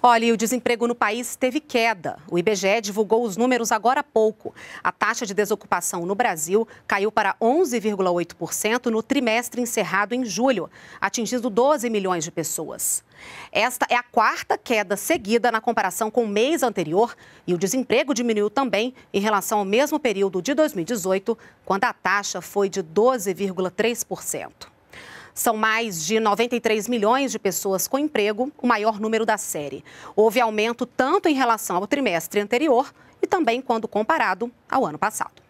Olha, e o desemprego no país teve queda. O IBGE divulgou os números agora há pouco. A taxa de desocupação no Brasil caiu para 11,8% no trimestre encerrado em julho, atingindo 12 milhões de pessoas. Esta é a quarta queda seguida na comparação com o mês anterior e o desemprego diminuiu também em relação ao mesmo período de 2018, quando a taxa foi de 12,3%. São mais de 93 milhões de pessoas com emprego, o maior número da série. Houve aumento tanto em relação ao trimestre anterior e também quando comparado ao ano passado.